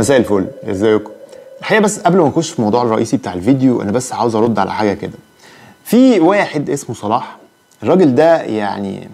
مساء الفل ازيكم الحقيقه بس قبل ما نخش في الموضوع الرئيسي بتاع الفيديو انا بس عاوز ارد على حاجه كده في واحد اسمه صلاح الراجل ده يعني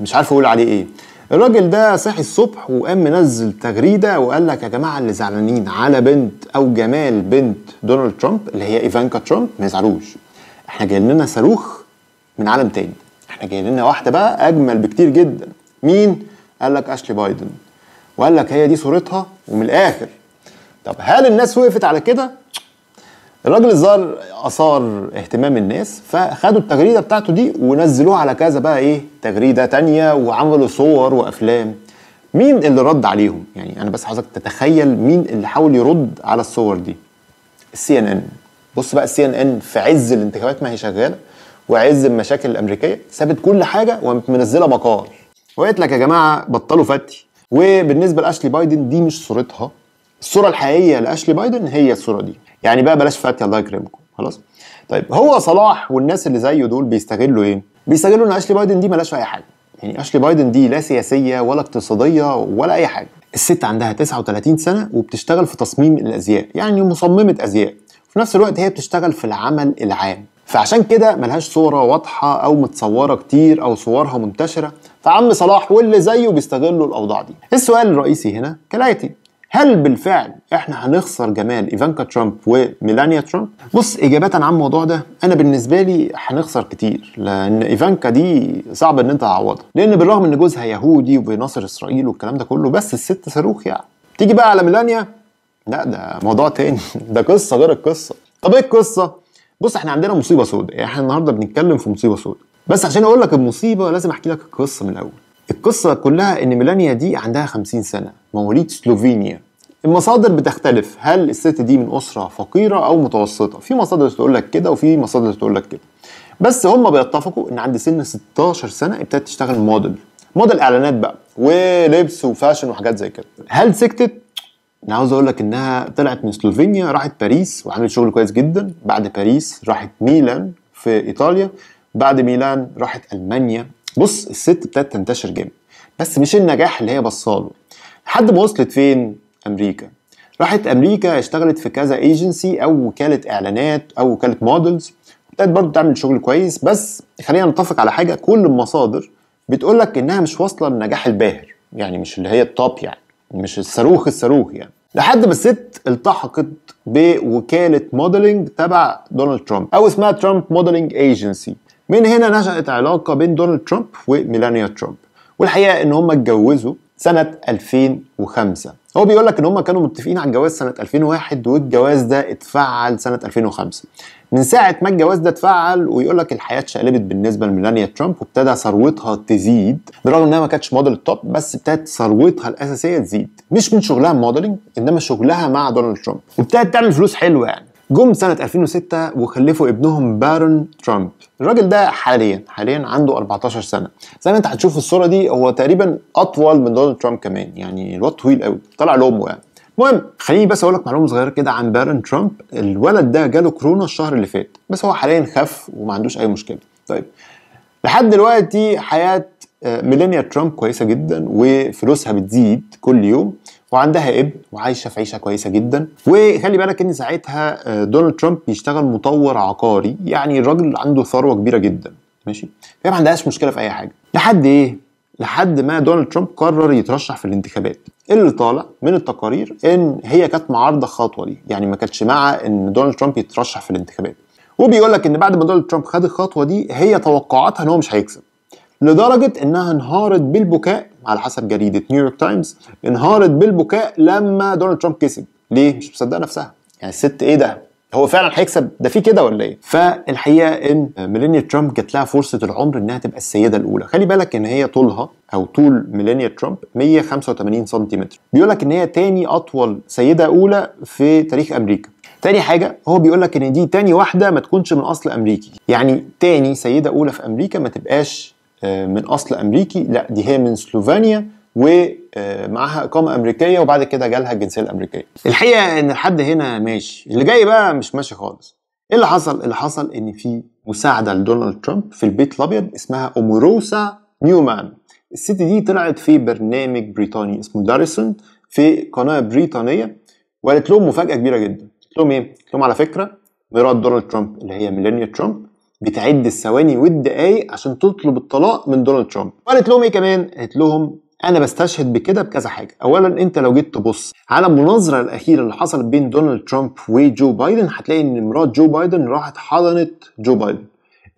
مش عارف اقول عليه ايه الراجل ده صحي الصبح وقام منزل تغريده وقال لك يا جماعه اللي زعلانين على بنت او جمال بنت دونالد ترامب اللي هي ايفانكا ترامب ما يزعلوش احنا جاي لنا صاروخ من عالم تاني احنا جاي لنا واحده بقى اجمل بكتير جدا مين قال لك اشلي بايدن وقال لك هي دي صورتها ومن الاخر طب هل الناس وقفت على كده؟ الراجل الظاهر اثار اهتمام الناس فخدوا التغريده بتاعته دي ونزلوها على كذا بقى ايه تغريده تانية وعملوا صور وافلام مين اللي رد عليهم يعني انا بس عايزك تتخيل مين اللي حاول يرد على الصور دي السي ان ان بص بقى السي ان ان في عز الانتخابات ما هي شغاله وعز المشاكل الامريكيه سابت كل حاجه ومنزله مقال وقالت لك يا جماعه بطلوا فتي وبالنسبه لاشلي بايدن دي مش صورتها الصوره الحقيقيه لاشلي بايدن هي الصوره دي يعني بقى بلاش فاتي الله يكرمكم خلاص طيب هو صلاح والناس اللي زيه دول بيستغلوا ايه بيستغلوا ان اشلي بايدن دي ملاش اي حاجه يعني اشلي بايدن دي لا سياسيه ولا اقتصاديه ولا اي حاجه الست عندها 39 سنه وبتشتغل في تصميم الازياء يعني مصممه ازياء في نفس الوقت هي بتشتغل في العمل العام فعشان كده ملهاش صورة واضحة أو متصورة كتير أو صورها منتشرة فعم صلاح واللي زيه بيستغلوا الأوضاع دي السؤال الرئيسي هنا كالآتي هل بالفعل احنا هنخسر جمال ايفانكا ترامب وميلانيا ترامب؟ بص اجابة عن الموضوع ده انا بالنسبة لي هنخسر كتير لان ايفانكا دي صعب ان انت تعوضها لان بالرغم ان جوزها يهودي وبيناصر اسرائيل والكلام ده كله بس الست صاروخ يعني تيجي بقى على ميلانيا لا ده موضوع تاني ده قصة غير القصة طب ايه القصة؟ بص احنا عندنا مصيبة سوداء احنا النهاردة بنتكلم في مصيبة سوداء بس عشان اقول لك المصيبة لازم احكي لك القصة من الاول القصة كلها إن ميلانيا دي عندها 50 سنة مواليد سلوفينيا المصادر بتختلف هل الست دي من أسرة فقيرة أو متوسطة في مصادر تقول لك كده وفي مصادر تقول لك كده بس هما بيتفقوا إن عند سن 16 سنة ابتدت تشتغل موديل موديل إعلانات بقى ولبس وفاشن وحاجات زي كده هل سكتت انا عاوز اقول لك انها طلعت من سلوفينيا راحت باريس وعملت شغل كويس جدا بعد باريس راحت ميلان في ايطاليا بعد ميلان راحت المانيا بص الست ابتدت تنتشر جامد بس مش النجاح اللي هي بصاله لحد ما وصلت فين امريكا راحت امريكا اشتغلت في كذا ايجنسي او وكاله اعلانات او وكاله مودلز ابتدت برضه تعمل شغل كويس بس خلينا نتفق على حاجه كل المصادر بتقول لك انها مش واصله للنجاح الباهر يعني مش اللي هي التوب يعني مش الصاروخ الصاروخ يعني لحد ما الست التحقت بوكاله موديلنج تبع دونالد ترامب او اسمها ترامب موديلنج ايجنسي من هنا نشأت علاقة بين دونالد ترامب وميلانيا ترامب والحقيقة ان هما اتجوزوا سنة 2005 هو بيقول لك ان هم كانوا متفقين على الجواز سنة 2001 والجواز ده اتفعل سنة 2005 من ساعة ما الجواز ده اتفعل ويقول لك الحياة اتشقلبت بالنسبة لميلانيا ترامب وابتدى ثروتها تزيد بالرغم انها ما كانتش موديل توب بس ابتدت ثروتها الأساسية تزيد مش من شغلها موديلنج انما شغلها مع دونالد ترامب وابتدت تعمل فلوس حلوة يعني جم سنة 2006 وخلفوا ابنهم بارون ترامب الراجل ده حاليا حاليا عنده 14 سنة زي ما انت هتشوف الصورة دي هو تقريبا أطول من دونالد ترامب كمان يعني الوقت طويل قوي طلع لأمه يعني المهم خليني بس اقول لك معلومه صغيره كده عن بارن ترامب الولد ده جاله كورونا الشهر اللي فات بس هو حاليا خف وما عندوش اي مشكله طيب لحد دلوقتي حياه آه، ميلينيا ترامب كويسه جدا وفلوسها بتزيد كل يوم وعندها ابن وعايشه في عيشه كويسه جدا وخلي بالك ان ساعتها آه، دونالد ترامب بيشتغل مطور عقاري يعني الراجل عنده ثروه كبيره جدا ماشي فهي ما عندهاش مشكله في اي حاجه لحد ايه لحد ما دونالد ترامب قرر يترشح في الانتخابات اللي طالع من التقارير ان هي كانت معارضه الخطوه دي يعني ما كانتش مع ان دونالد ترامب يترشح في الانتخابات وبيقول لك ان بعد ما دونالد ترامب خد الخطوه دي هي توقعاتها ان هو مش هيكسب لدرجه انها انهارت بالبكاء على حسب جريده نيويورك تايمز انهارت بالبكاء لما دونالد ترامب كسب ليه مش مصدقه نفسها يعني الست ايه ده هو فعلا هيكسب ده في كده ولا ايه فالحقيقه ان ميلينيا ترامب جات لها فرصه العمر انها تبقى السيده الاولى خلي بالك ان هي طولها او طول ميلينيا ترامب 185 سنتيمتر بيقول لك ان هي تاني اطول سيده اولى في تاريخ امريكا تاني حاجه هو بيقول لك ان دي تاني واحده ما تكونش من اصل امريكي يعني تاني سيده اولى في امريكا ما تبقاش آه، من اصل امريكي لا دي هي من سلوفانيا ومعاها اقامه امريكيه وبعد كده جالها الجنسيه الامريكيه الحقيقه ان لحد هنا ماشي اللي جاي بقى مش ماشي خالص ايه اللي حصل اللي حصل ان في مساعده لدونالد ترامب في البيت الابيض اسمها اوموروسا نيومان الست دي طلعت في برنامج بريطاني اسمه داريسون في قناه بريطانيه وقالت لهم مفاجاه كبيره جدا قالت لهم ايه قالت لهم على فكره مرات دونالد ترامب اللي هي ميلانيا ترامب بتعد الثواني والدقايق عشان تطلب الطلاق من دونالد ترامب وقالت لهم ايه كمان قالت لهم انا بستشهد بكده بكذا حاجه اولا انت لو جيت تبص على المناظره الاخيره اللي حصلت بين دونالد ترامب وجو بايدن هتلاقي ان مرات جو بايدن راحت حضنت جو بايدن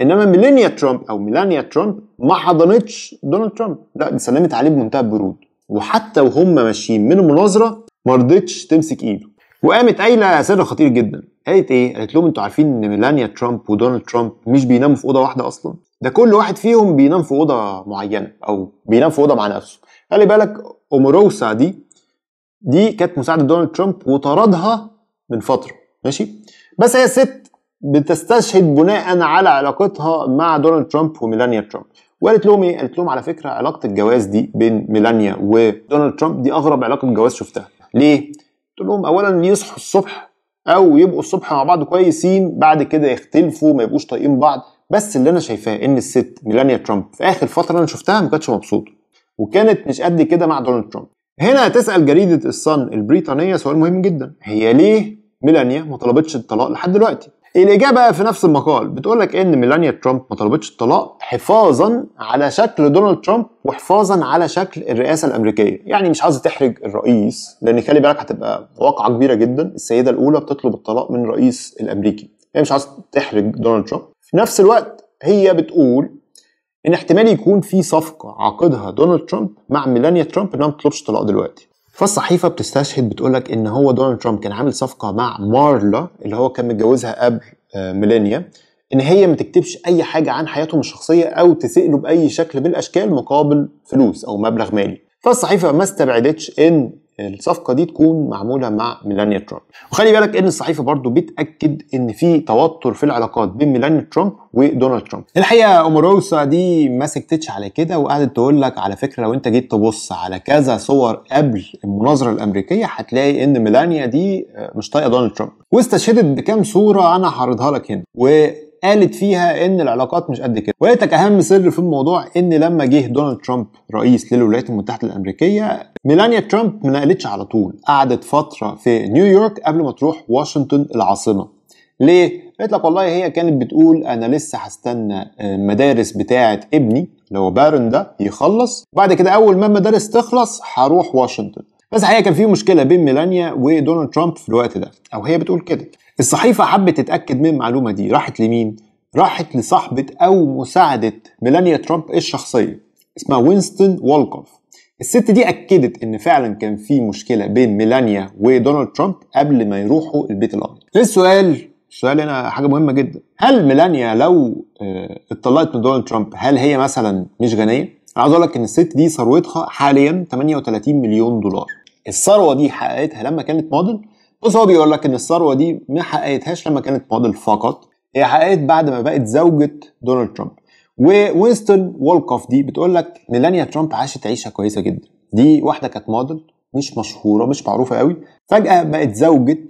انما ميلانيا ترامب او ميلانيا ترامب ما حضنتش دونالد ترامب لا دي سلمت عليه بمنتهى البرود وحتى وهم ماشيين من المناظره ما رضتش تمسك ايده وقامت قايله سر خطير جدا قالت ايه؟ قالت لهم انتوا عارفين ان ميلانيا ترامب ودونالد ترامب مش بيناموا في اوضه واحده اصلا؟ ده كل واحد فيهم بينام في اوضه معينه او بينام في اوضه مع نفسه. خلي بالك اوموروسا دي دي كانت مساعده دونالد ترامب وطردها من فتره ماشي؟ بس هي ست بتستشهد بناء على علاقتها مع دونالد ترامب وميلانيا ترامب. وقالت لهم ايه؟ قالت لهم على فكره علاقه الجواز دي بين ميلانيا ودونالد ترامب دي اغرب علاقه جواز شفتها. ليه؟ قلت لهم اولا يصحوا الصبح او يبقوا الصبح مع بعض كويسين بعد كده يختلفوا ما يبقوش طايقين بعض بس اللي انا شايفاه ان الست ميلانيا ترامب في اخر فتره انا شفتها ما كانتش مبسوطه وكانت مش قد كده مع دونالد ترامب هنا تسال جريده الصن البريطانيه سؤال مهم جدا هي ليه ميلانيا ما طلبتش الطلاق لحد دلوقتي الاجابه في نفس المقال بتقول لك ان ميلانيا ترامب ما طلبتش الطلاق حفاظا على شكل دونالد ترامب وحفاظا على شكل الرئاسه الامريكيه يعني مش عايزه تحرج الرئيس لان خلي بالك هتبقى واقعه كبيره جدا السيده الاولى بتطلب الطلاق من الرئيس الامريكي هي يعني مش عايزه تحرج دونالد ترامب في نفس الوقت هي بتقول ان احتمال يكون في صفقه عقدها دونالد ترامب مع ميلانيا ترامب انها ما تطلبش طلاق دلوقتي فالصحيفه بتستشهد بتقولك ان هو دونالد ترامب كان عامل صفقه مع مارلا اللي هو كان متجوزها قبل آه، ميلينيا ان هي ما تكتبش اي حاجه عن حياتهم الشخصيه او تسئله باي شكل من الاشكال مقابل فلوس او مبلغ مالي فالصحيفه ما استبعدتش ان الصفقه دي تكون معموله مع ميلانيا ترامب وخلي بالك ان الصحيفه برضو بتاكد ان في توتر في العلاقات بين ميلانيا ترامب ودونالد ترامب الحقيقه اوماروسا دي ما سكتتش على كده وقعدت تقول لك على فكره لو انت جيت تبص على كذا صور قبل المناظره الامريكيه هتلاقي ان ميلانيا دي مش طايقه دونالد ترامب واستشهدت بكام صوره انا هعرضها لك هنا و قالت فيها ان العلاقات مش قد كده وقالت اهم سر في الموضوع ان لما جه دونالد ترامب رئيس للولايات المتحده الامريكيه ميلانيا ترامب ما نقلتش على طول قعدت فتره في نيويورك قبل ما تروح واشنطن العاصمه ليه قالت لك والله هي كانت بتقول انا لسه هستنى المدارس آه، بتاعه ابني اللي هو بارن ده يخلص وبعد كده اول ما المدارس تخلص هروح واشنطن بس الحقيقه كان في مشكله بين ميلانيا ودونالد ترامب في الوقت ده او هي بتقول كده الصحيفه حبت تتاكد من المعلومه دي راحت لمين راحت لصاحبه او مساعده ميلانيا ترامب الشخصيه اسمها وينستون وولكوف الست دي اكدت ان فعلا كان في مشكله بين ميلانيا ودونالد ترامب قبل ما يروحوا البيت الابيض السؤال السؤال هنا حاجه مهمه جدا هل ميلانيا لو اتطلقت آه، من دونالد ترامب هل هي مثلا مش غنيه انا عاوز اقول لك ان الست دي ثروتها حاليا 38 مليون دولار الثروه دي حققتها لما كانت موديل بص هو بيقول لك ان الثروه دي ما حققتهاش لما كانت موديل فقط هي حققت بعد ما بقت زوجة دونالد ترامب ووينستون وولكوف دي بتقول لك ميلانيا ترامب عاشت عيشه كويسه جدا دي واحده كانت موديل مش مشهوره مش معروفه قوي فجاه بقت زوجة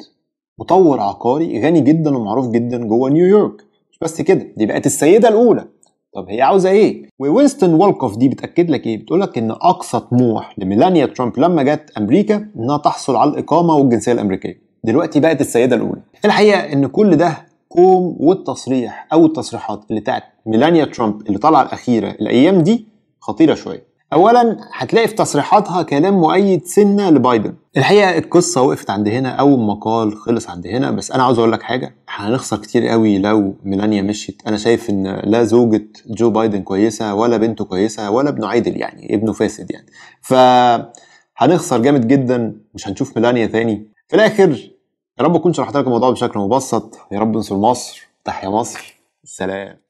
مطور عقاري غني جدا ومعروف جدا جوه نيويورك مش بس كده دي بقت السيده الاولى طب هي عاوزه ايه؟ ووينستون وولكوف دي بتاكد لك ايه؟ بتقول لك ان اقصى طموح لميلانيا ترامب لما جت امريكا انها تحصل على الاقامه والجنسيه الامريكيه. دلوقتي بقت السيده الاولى. الحقيقه ان كل ده كوم والتصريح او التصريحات اللي بتاعت ميلانيا ترامب اللي طالعه الاخيره الايام دي خطيره شويه. اولا هتلاقي في تصريحاتها كلام مؤيد سنه لبايدن الحقيقه القصه وقفت عند هنا او المقال خلص عند هنا بس انا عاوز اقول لك حاجه هنخسر كتير قوي لو ميلانيا مشيت انا شايف ان لا زوجة جو بايدن كويسه ولا بنته كويسه ولا ابنه عادل يعني ابنه فاسد يعني ف هنخسر جامد جدا مش هنشوف ميلانيا ثاني في الاخر يا رب اكون شرحت لك الموضوع بشكل مبسط يا رب انصر مصر تحيا مصر سلام